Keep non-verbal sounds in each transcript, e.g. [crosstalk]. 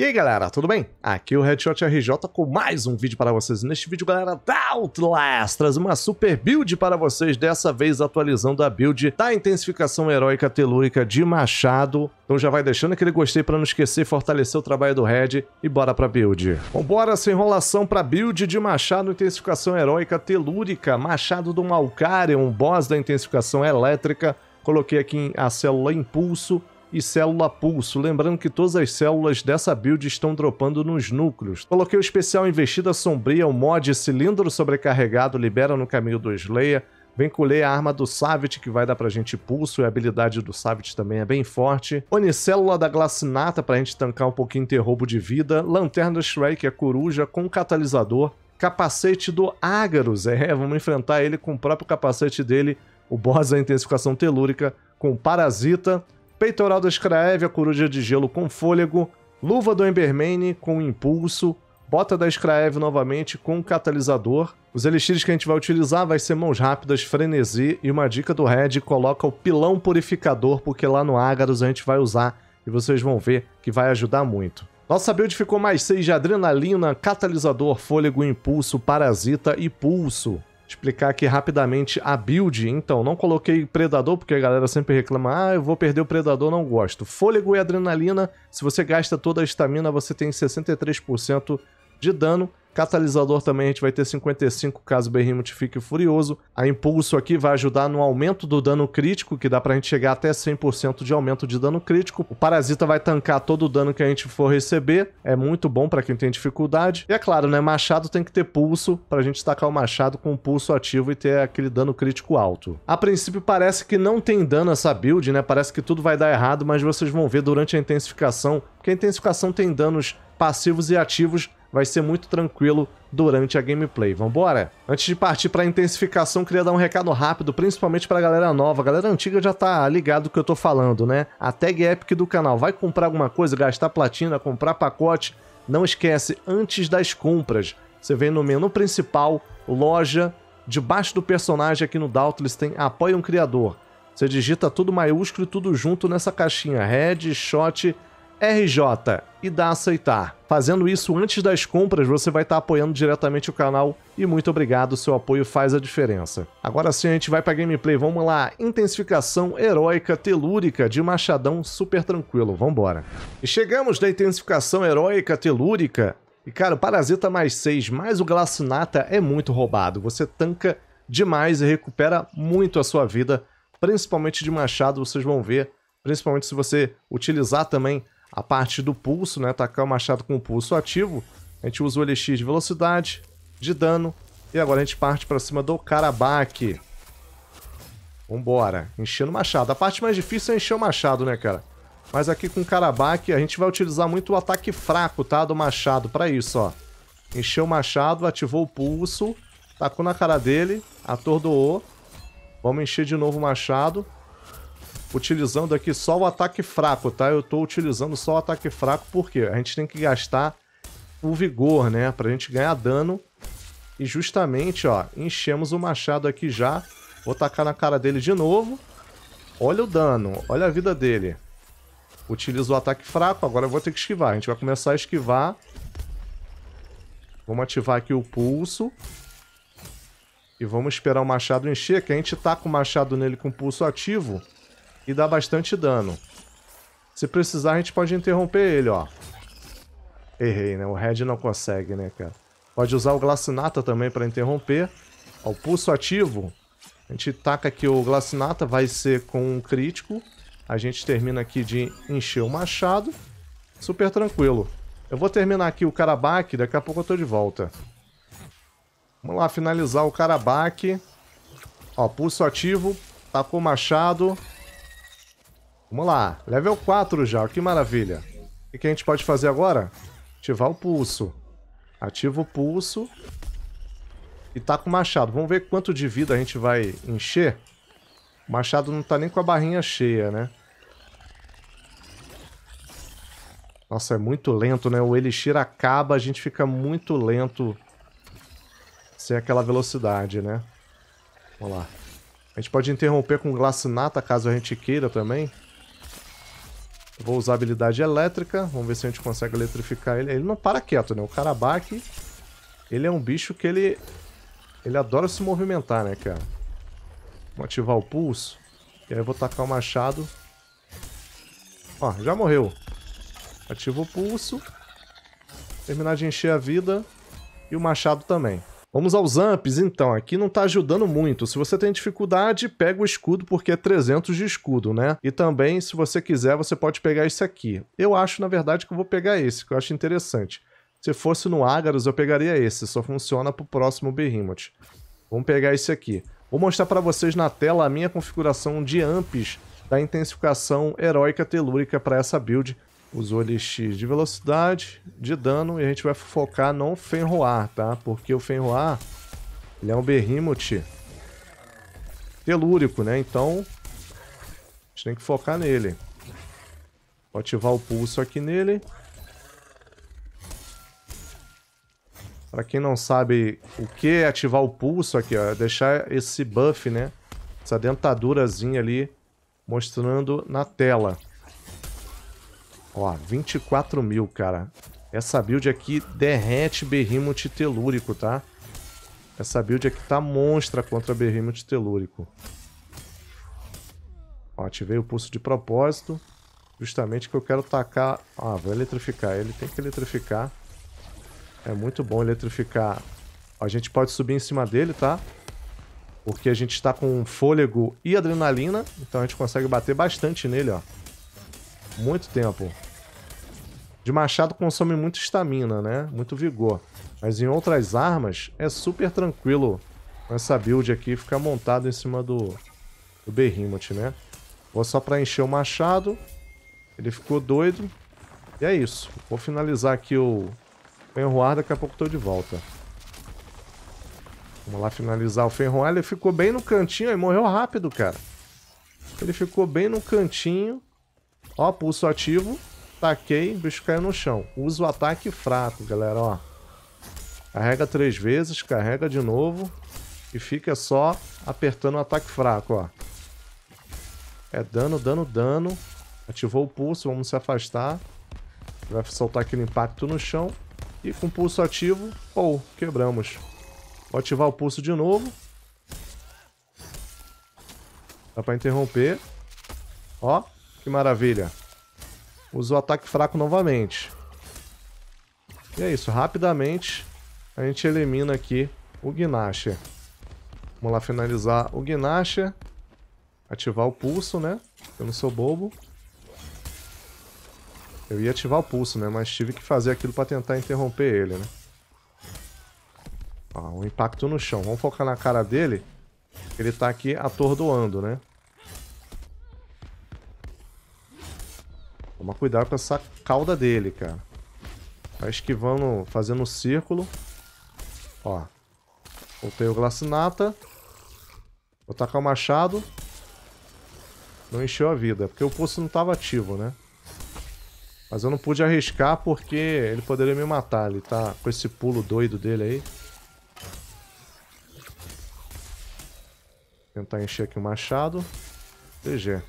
E aí galera, tudo bem? Aqui é o Headshot RJ com mais um vídeo para vocês. Neste vídeo, galera, da Outlast, traz uma super build para vocês, dessa vez atualizando a build da intensificação heróica telúrica de Machado. Então já vai deixando aquele gostei para não esquecer, fortalecer o trabalho do Red e bora a build. Vambora sem enrolação a build de Machado, intensificação heróica telúrica, Machado do Malkarion, um boss da intensificação elétrica. Coloquei aqui a célula Impulso e célula pulso, lembrando que todas as células dessa build estão dropando nos núcleos. Coloquei o especial investida sombria, o mod cilindro sobrecarregado libera no caminho do Slayer, colher a arma do Savit, que vai dar pra gente pulso, e a habilidade do Savit também é bem forte. Onicélula da Glacinata pra gente tancar um pouquinho de roubo de vida. Lanterna Shrek, a coruja, com catalisador. Capacete do Ágaros, é, [laughs] vamos enfrentar ele com o próprio capacete dele. O boss da intensificação telúrica, com parasita peitoral do Skraev, a coruja de gelo com fôlego, luva do Embermane com impulso, bota da Skraev novamente com catalisador. Os elixires que a gente vai utilizar vai ser mãos rápidas, frenesi e uma dica do Red, coloca o pilão purificador, porque lá no Ágaros a gente vai usar e vocês vão ver que vai ajudar muito. Nossa build ficou mais 6 de adrenalina, catalisador, fôlego, impulso, parasita e pulso explicar aqui rapidamente a build. Então, não coloquei predador, porque a galera sempre reclama: ah, eu vou perder o predador, não gosto. Fôlego e adrenalina, se você gasta toda a estamina, você tem 63% de dano. Catalisador também a gente vai ter 55 caso Behemoth fique furioso. A Impulso aqui vai ajudar no aumento do dano crítico, que dá pra gente chegar até 100% de aumento de dano crítico. O Parasita vai tancar todo o dano que a gente for receber, é muito bom pra quem tem dificuldade. E é claro, né, Machado tem que ter pulso pra gente tacar o Machado com o pulso ativo e ter aquele dano crítico alto. A princípio parece que não tem dano essa build, né, parece que tudo vai dar errado, mas vocês vão ver durante a intensificação, porque a intensificação tem danos passivos e ativos vai ser muito tranquilo durante a gameplay. Vambora? Antes de partir para a intensificação, queria dar um recado rápido, principalmente para a galera nova. A galera antiga já tá ligado do que eu tô falando, né? A tag Epic do canal. Vai comprar alguma coisa, gastar platina, comprar pacote? Não esquece, antes das compras, você vem no menu principal, loja, debaixo do personagem aqui no Doubtless tem Apoia um Criador. Você digita tudo maiúsculo e tudo junto nessa caixinha, Shot... RJ e dá aceitar. Fazendo isso antes das compras, você vai estar tá apoiando diretamente o canal e muito obrigado, seu apoio faz a diferença. Agora sim, a gente vai para gameplay, vamos lá. Intensificação heróica telúrica de machadão super tranquilo, vambora. E chegamos da intensificação heróica telúrica. E cara, o Parasita mais 6 mais o Glacinata é muito roubado. Você tanca demais e recupera muito a sua vida, principalmente de machado, vocês vão ver. Principalmente se você utilizar também a parte do pulso, né? Atacar o machado com o pulso ativo. A gente usa o elixir de velocidade, de dano. E agora a gente parte para cima do Karabak. Vambora. Enchendo o machado. A parte mais difícil é encher o machado, né, cara? Mas aqui com o Karabak a gente vai utilizar muito o ataque fraco, tá? Do machado para isso, ó. Encheu o machado, ativou o pulso, tacou na cara dele, atordoou. Vamos encher de novo o machado utilizando aqui só o ataque fraco, tá? Eu tô utilizando só o ataque fraco porque a gente tem que gastar o vigor, né? Pra gente ganhar dano. E justamente, ó, enchemos o machado aqui já. Vou tacar na cara dele de novo. Olha o dano, olha a vida dele. Utilizo o ataque fraco, agora eu vou ter que esquivar. A gente vai começar a esquivar. Vamos ativar aqui o pulso. E vamos esperar o machado encher, que a gente taca tá o machado nele com o pulso ativo e dá bastante dano. Se precisar, a gente pode interromper ele, ó. Errei, né? O Red não consegue, né, cara? Pode usar o Glacinata também para interromper. Ó, o pulso ativo. A gente taca aqui o Glacinata, vai ser com um crítico. A gente termina aqui de encher o machado. Super tranquilo. Eu vou terminar aqui o Karabak, daqui a pouco eu tô de volta. Vamos lá, finalizar o Karabak. Ó, pulso ativo, tacou tá o machado. Vamos lá, level 4 já, que maravilha. O que a gente pode fazer agora? Ativar o pulso. Ativa o pulso. E tá com o machado. Vamos ver quanto de vida a gente vai encher. O machado não tá nem com a barrinha cheia, né? Nossa, é muito lento, né? O Elixir acaba, a gente fica muito lento sem aquela velocidade, né? Vamos lá. A gente pode interromper com glacinata caso a gente queira também. Vou usar habilidade elétrica. Vamos ver se a gente consegue eletrificar ele. Ele não para quieto, né? O Karabak, ele é um bicho que ele... Ele adora se movimentar, né, cara? Vamos ativar o pulso. E aí eu vou tacar o machado. Ó, já morreu. Ativo o pulso. Terminar de encher a vida. E o machado também. Vamos aos amps, então. Aqui não tá ajudando muito. Se você tem dificuldade, pega o escudo, porque é 300 de escudo, né? E também, se você quiser, você pode pegar esse aqui. Eu acho, na verdade, que eu vou pegar esse, que eu acho interessante. Se fosse no Agarus, eu pegaria esse. Só funciona pro próximo Behemoth. Vamos pegar esse aqui. Vou mostrar para vocês na tela a minha configuração de amps da intensificação heróica telúrica para essa build. Usou elixir de velocidade, de dano, e a gente vai focar no Fenroar, tá? Porque o Fenroar, ele é um Behemoth telúrico, né? Então, a gente tem que focar nele. Vou ativar o pulso aqui nele. Para quem não sabe o que é ativar o pulso aqui, ó, é deixar esse buff, né? Essa dentadurazinha ali mostrando na tela. Ó, 24 mil, cara. Essa build aqui derrete Behemoth telúrico, tá? Essa build aqui tá monstra contra Behemoth telúrico. Ó, ativei o pulso de propósito. Justamente que eu quero tacar... Ah, vou eletrificar ele. Tem que eletrificar. É muito bom eletrificar. Ó, a gente pode subir em cima dele, tá? Porque a gente está com fôlego e adrenalina. Então a gente consegue bater bastante nele, ó. Muito tempo de machado consome muito estamina, né? Muito vigor. Mas em outras armas é super tranquilo essa build aqui ficar montada em cima do, do Behemoth, né? Vou só preencher o machado. Ele ficou doido. E é isso. Vou finalizar aqui o Fenroar, daqui a pouco estou de volta. Vamos lá finalizar o Fenroar. Ele ficou bem no cantinho, e morreu rápido, cara. Ele ficou bem no cantinho. Ó, pulso ativo. Taquei, o bicho caiu no chão. Usa o ataque fraco, galera, ó. Carrega três vezes, carrega de novo. E fica só apertando o ataque fraco, ó. É dano, dano, dano. Ativou o pulso, vamos se afastar. Vai soltar aquele impacto no chão. E com o pulso ativo, ou oh, quebramos. Vou ativar o pulso de novo. Dá pra interromper. Ó, que maravilha. Usou ataque fraco novamente. E é isso, rapidamente a gente elimina aqui o Gnasher. Vamos lá finalizar o Gnasher. Ativar o pulso, né? Eu não sou bobo. Eu ia ativar o pulso, né? Mas tive que fazer aquilo para tentar interromper ele, né? Ó, um impacto no chão. Vamos focar na cara dele. Ele tá aqui atordoando, né? Toma cuidado com essa cauda dele, cara. Tá esquivando, fazendo um círculo. Ó. Voltei o glacinata. Vou tacar o machado. Não encheu a vida, porque o poço não estava ativo, né? Mas eu não pude arriscar porque ele poderia me matar. Ele tá com esse pulo doido dele aí. Tentar encher aqui o machado. GG.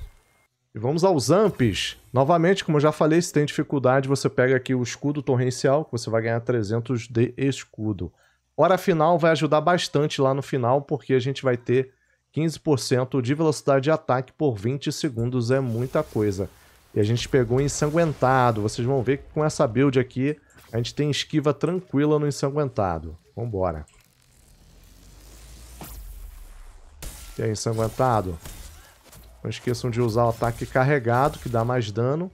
E vamos aos amps. Novamente, como eu já falei, se tem dificuldade, você pega aqui o escudo torrencial, que você vai ganhar 300 de escudo. Hora final vai ajudar bastante lá no final, porque a gente vai ter 15% de velocidade de ataque por 20 segundos, é muita coisa. E a gente pegou o ensanguentado, vocês vão ver que com essa build aqui, a gente tem esquiva tranquila no ensanguentado. Vambora. E aí, ensanguentado? Não esqueçam de usar o ataque carregado, que dá mais dano.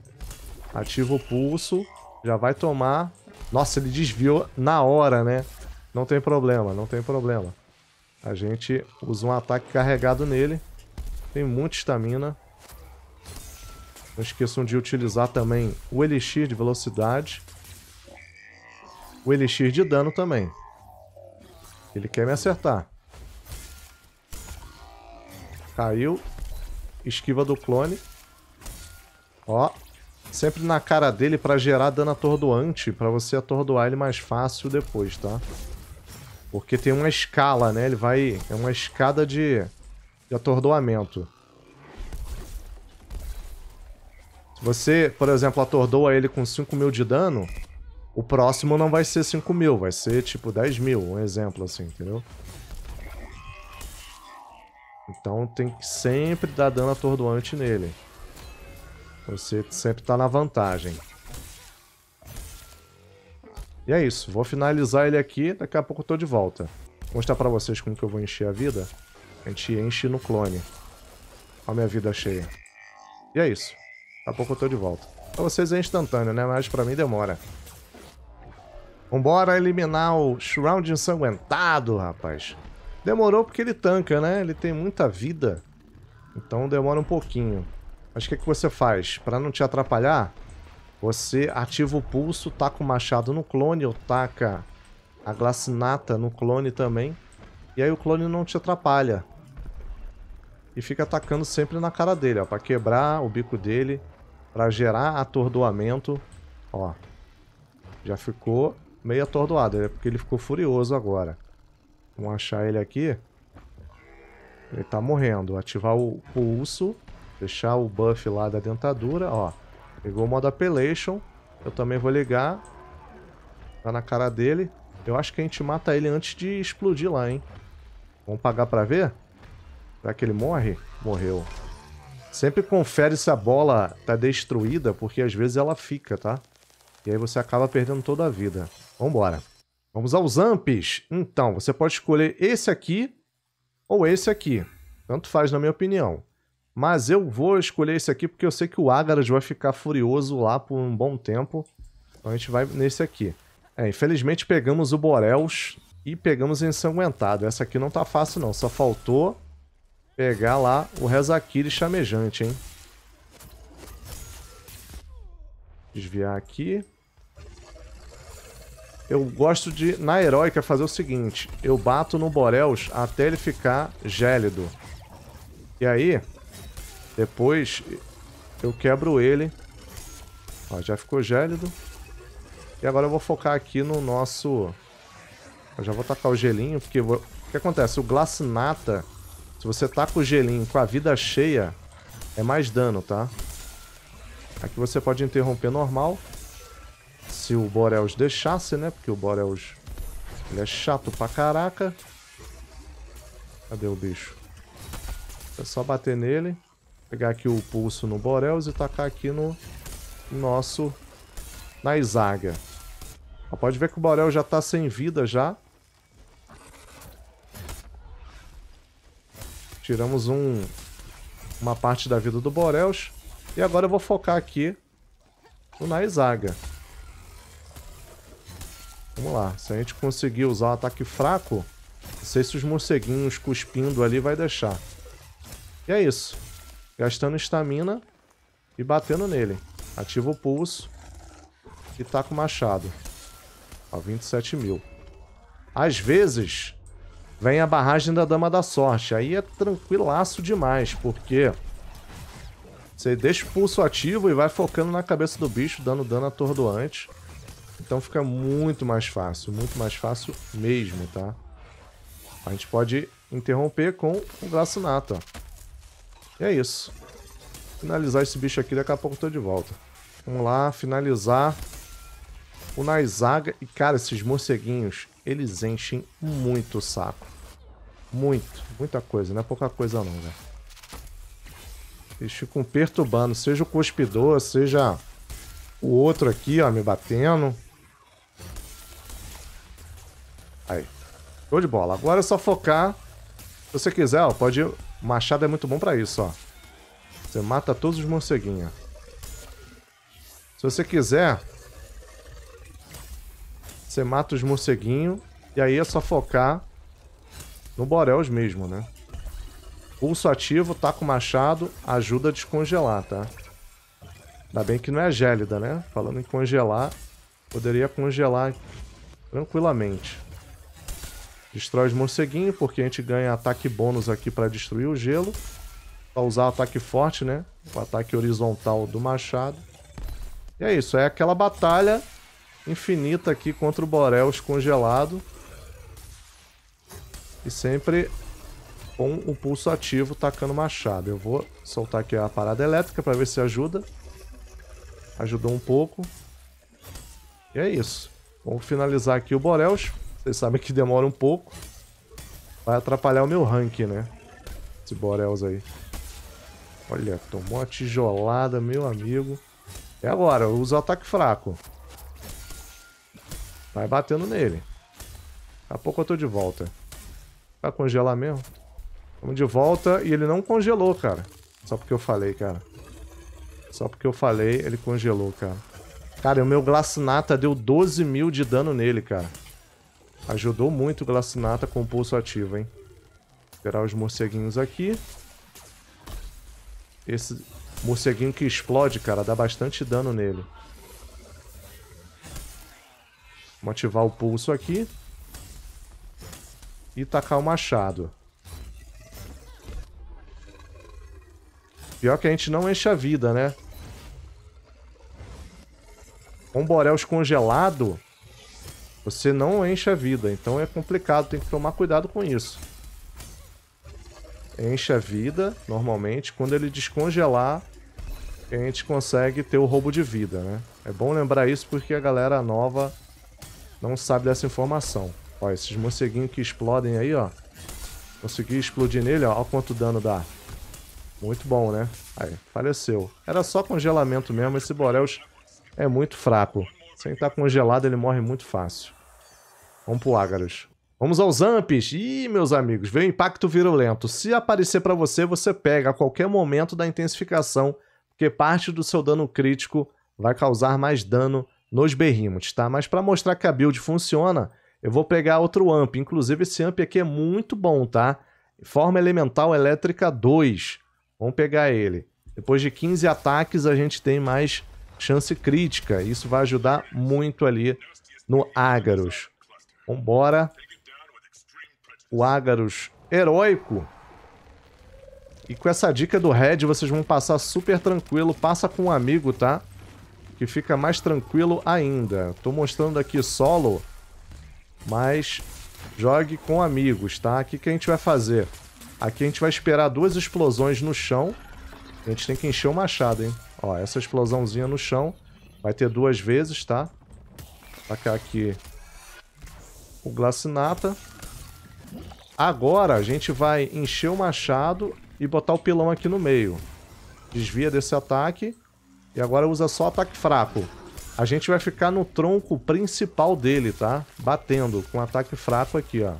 Ativa o pulso. Já vai tomar. Nossa, ele desviou na hora, né? Não tem problema, não tem problema. A gente usa um ataque carregado nele. Tem muita estamina. Não esqueçam de utilizar também o elixir de velocidade. O elixir de dano também. Ele quer me acertar. Caiu. Esquiva do clone. Ó. Sempre na cara dele pra gerar dano atordoante, pra você atordoar ele mais fácil depois, tá? Porque tem uma escala, né? Ele vai... É uma escada de, de atordoamento. Se você, por exemplo, atordoa ele com 5 mil de dano, o próximo não vai ser 5 mil, vai ser tipo 10 mil, um exemplo assim, entendeu? Então tem que sempre dar dano atordoante nele. Você sempre está na vantagem. E é isso. Vou finalizar ele aqui. Daqui a pouco eu tô de volta. Vou mostrar para vocês como que eu vou encher a vida. A gente enche no clone. Olha a minha vida cheia. E é isso. Daqui a pouco eu tô de volta. Pra vocês é instantâneo, né? Mas para mim demora. Vambora eliminar o Shroud ensanguentado, rapaz. Demorou porque ele tanca, né? Ele tem muita vida. Então demora um pouquinho. Mas o que, é que você faz? Para não te atrapalhar, você ativa o pulso, taca o machado no clone ou taca a glacinata no clone também. E aí o clone não te atrapalha. E fica atacando sempre na cara dele, ó. Pra quebrar o bico dele, para gerar atordoamento. Ó, já ficou meio atordoado, é porque ele ficou furioso agora. Vamos achar ele aqui. Ele tá morrendo. Ativar o pulso. Deixar o buff lá da dentadura, ó. Ligou o modo Appellation. Eu também vou ligar. Tá na cara dele. Eu acho que a gente mata ele antes de explodir lá, hein? Vamos pagar pra ver? Será que ele morre? Morreu. Sempre confere se a bola tá destruída, porque às vezes ela fica, tá? E aí você acaba perdendo toda a vida. Vambora. Vamos aos amps. Então, você pode escolher esse aqui ou esse aqui. Tanto faz, na minha opinião. Mas eu vou escolher esse aqui porque eu sei que o Agaras vai ficar furioso lá por um bom tempo. Então a gente vai nesse aqui. É, infelizmente pegamos o Borels e pegamos Ensanguentado. Essa aqui não tá fácil não, só faltou pegar lá o Rezakiri Chamejante, hein? Desviar aqui. Eu gosto de, na heróica, fazer o seguinte: eu bato no Boreus até ele ficar gélido. E aí, depois eu quebro ele. Ó, já ficou gélido. E agora eu vou focar aqui no nosso... Eu já vou tacar o gelinho, porque... Vou... O que acontece? O Glacinata, se você taca tá o gelinho com a vida cheia, é mais dano, tá? Aqui você pode interromper normal se o Boreus deixasse, né? Porque o Boreus ele é chato pra caraca. Cadê o bicho? É só bater nele, pegar aqui o pulso no Boreus e tacar aqui no nosso... na Izaga. Pode ver que o Boreus já tá sem vida já. Tiramos um, uma parte da vida do Boreus. E agora eu vou focar aqui no Naizaga. Vamos lá. Se a gente conseguir usar um ataque fraco, não sei se os morceguinhos cuspindo ali vai deixar. E é isso. Gastando estamina e batendo nele. Ativa o pulso e taca tá o machado. Ó, 27 mil. Às vezes, vem a barragem da Dama da Sorte. Aí é tranquilaço demais, porque... Você deixa o pulso ativo e vai focando na cabeça do bicho, dando dano atordoante. Então fica muito mais fácil, muito mais fácil mesmo, tá? A gente pode interromper com o Glacinata, ó. E é isso. Finalizar esse bicho aqui, daqui a pouco eu tô de volta. Vamos lá, finalizar o Naizaga. E, cara, esses morceguinhos, eles enchem muito o saco. Muito, muita coisa. Não é pouca coisa não, velho. Né? Eles ficam perturbando, seja o cuspidor, seja o outro aqui, ó, me batendo. Aí. Show de bola. Agora é só focar. Se você quiser, ó, pode. Machado é muito bom pra isso, ó. Você mata todos os morceguinhos. Se você quiser, você mata os morceguinhos. E aí é só focar no Borelos mesmo, né? Pulso ativo, taco machado, ajuda a descongelar, tá? Ainda bem que não é gélida, né? Falando em congelar, poderia congelar tranquilamente. Destrói os morceguinhos, porque a gente ganha ataque bônus aqui para destruir o gelo. Pra usar o ataque forte, né? O ataque horizontal do machado. E é isso, é aquela batalha infinita aqui contra o borel congelado. E sempre com o pulso ativo tacando machado. Eu vou soltar aqui a parada elétrica para ver se ajuda. Ajudou um pouco. E é isso. Vamos finalizar aqui o Borel. Vocês sabem que demora um pouco. Vai atrapalhar o meu rank, né? Esse Borels aí. Olha, tomou uma tijolada, meu amigo. E agora? Usa o ataque fraco. Vai batendo nele. Daqui a pouco eu tô de volta. Vai congelar mesmo? Vamos de volta e ele não congelou, cara. Só porque eu falei, cara. Só porque eu falei, ele congelou, cara. Cara, o meu Glacinata deu 12 mil de dano nele, cara. Ajudou muito o Glacinata com o pulso ativo, hein? Esperar os morceguinhos aqui. Esse morceguinho que explode, cara, dá bastante dano nele. Vamos ativar o pulso aqui. E tacar o machado. Pior que a gente não enche a vida, né? Um Borelos congelado você não enche a vida. Então é complicado, tem que tomar cuidado com isso. Enche a vida, normalmente. Quando ele descongelar, a gente consegue ter o roubo de vida, né? É bom lembrar isso porque a galera nova não sabe dessa informação. Ó, esses morceguinhos que explodem aí, ó. Consegui explodir nele, ó. Olha quanto dano dá. Muito bom, né? Aí, faleceu. Era só congelamento mesmo. Esse Boreus é muito fraco. Sem estar tá congelado, ele morre muito fácil. Vamos pro Ágaros. Vamos aos amps. Ih, meus amigos, veio impacto virulento. Se aparecer para você, você pega a qualquer momento da intensificação, porque parte do seu dano crítico vai causar mais dano nos berrimos, tá? Mas para mostrar que a build funciona, eu vou pegar outro amp. Inclusive, esse amp aqui é muito bom, tá? Forma Elemental Elétrica 2. Vamos pegar ele. Depois de 15 ataques, a gente tem mais chance crítica. Isso vai ajudar muito ali no Ágaros. Vambora. O Ágaros heróico. E com essa dica do Red, vocês vão passar super tranquilo. Passa com um amigo, tá? Que fica mais tranquilo ainda. Tô mostrando aqui solo, mas jogue com amigos, tá? O que a gente vai fazer? Aqui a gente vai esperar duas explosões no chão. A gente tem que encher o machado, hein? Ó, essa explosãozinha no chão vai ter duas vezes, tá? Tacar aqui o glacinata. Agora a gente vai encher o machado e botar o pilão aqui no meio. Desvia desse ataque. E agora usa só ataque fraco. A gente vai ficar no tronco principal dele, tá? Batendo com ataque fraco aqui, ó.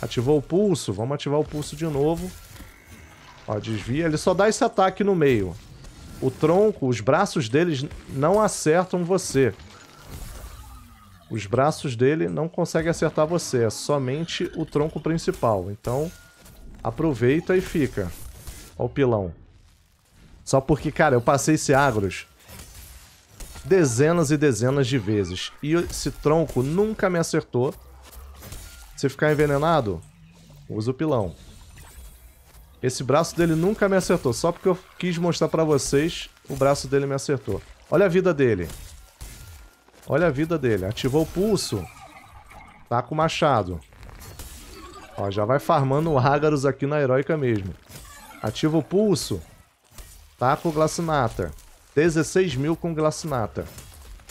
Ativou o pulso. Vamos ativar o pulso de novo. Ó, desvia. Ele só dá esse ataque no meio. O tronco, os braços deles não acertam você. Os braços dele não conseguem acertar você, é somente o tronco principal. Então, aproveita e fica. Ó o pilão. Só porque, cara, eu passei esse Agros dezenas e dezenas de vezes. E esse tronco nunca me acertou. Se ficar envenenado, usa o pilão. Esse braço dele nunca me acertou. Só porque eu quis mostrar pra vocês, o braço dele me acertou. Olha a vida dele. Olha a vida dele. Ativou o pulso. Tá com o machado. Ó, já vai farmando ágaros aqui na heróica mesmo. Ativa o pulso. Tá com o glacinata. 16 mil com glacinata.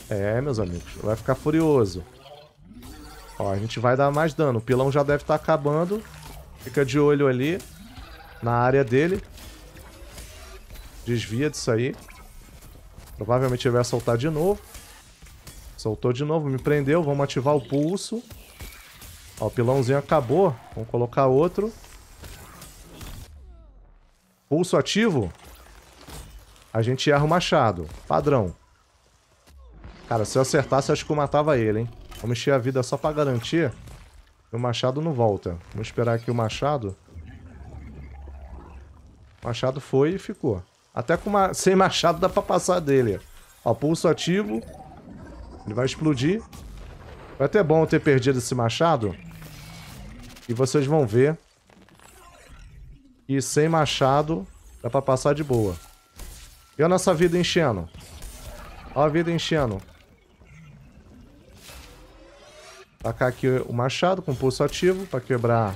É, meus amigos. Vai ficar furioso. Ó, a gente vai dar mais dano. O pilão já deve estar tá acabando. Fica de olho ali. Na área dele. Desvia disso aí. Provavelmente ele vai soltar de novo. Soltou de novo, me prendeu. Vamos ativar o pulso. Ó, o pilãozinho acabou. Vamos colocar outro. Pulso ativo. A gente erra o machado. Padrão. Cara, se eu acertasse, acho que eu matava ele, hein? Vamos encher a vida só pra garantir. O machado não volta. Vamos esperar aqui o machado. O machado foi e ficou. Até com [laughs] sem machado dá pra passar dele. Ó, pulso ativo. Ele vai explodir. Foi até bom eu ter perdido esse machado. E vocês vão ver que sem machado dá pra passar de boa. E a nossa vida enchendo. Olha a vida enchendo. Tacar aqui o machado com pulso ativo pra quebrar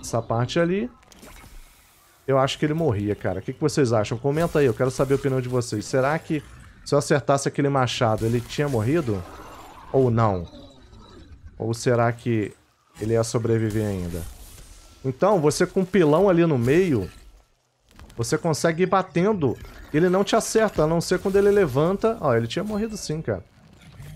essa parte ali. Eu acho que ele morria, cara. O que, que vocês acham? Comenta aí, eu quero saber a opinião de vocês. Será que se eu acertasse aquele machado, ele tinha morrido? Ou não? Ou será que ele ia sobreviver ainda? Então, você com um pilão ali no meio, você consegue ir batendo. Ele não te acerta, a não ser quando ele levanta... Ó, ele tinha morrido sim, cara.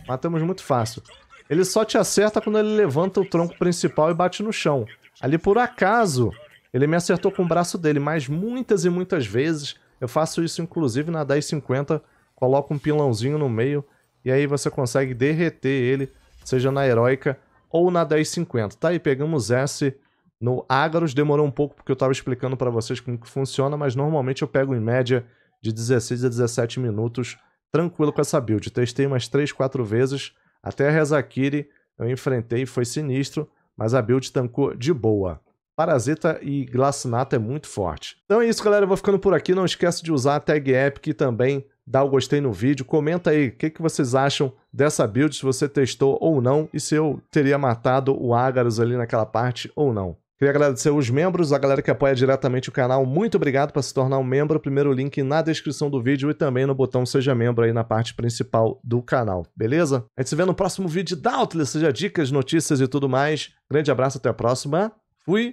Matamos muito fácil. Ele só te acerta quando ele levanta o tronco principal e bate no chão. Ali, por acaso, ele me acertou com o braço dele, mas muitas e muitas vezes... Eu faço isso, inclusive, na 1050 coloca um pilãozinho no meio e aí você consegue derreter ele, seja na heróica ou na 1050, tá? E pegamos esse no Ágaros, demorou um pouco porque eu estava explicando para vocês como que funciona, mas normalmente eu pego em média de 16 a 17 minutos tranquilo com essa build. Testei umas 3, 4 vezes, até a Rezakiri eu enfrentei, foi sinistro, mas a build tancou de boa. Parasita e Glacinata é muito forte. Então é isso, galera. Eu vou ficando por aqui. Não esquece de usar a tag Epic também dá o gostei no vídeo, comenta aí o que, que vocês acham dessa build, se você testou ou não, e se eu teria matado o Ágaros ali naquela parte ou não. Queria agradecer os membros, a galera que apoia diretamente o canal. Muito obrigado para se tornar um membro. Primeiro link na descrição do vídeo e também no botão Seja Membro aí na parte principal do canal, beleza? A gente se vê no próximo vídeo de Outlist, seja dicas, notícias e tudo mais. Grande abraço, até a próxima. Fui!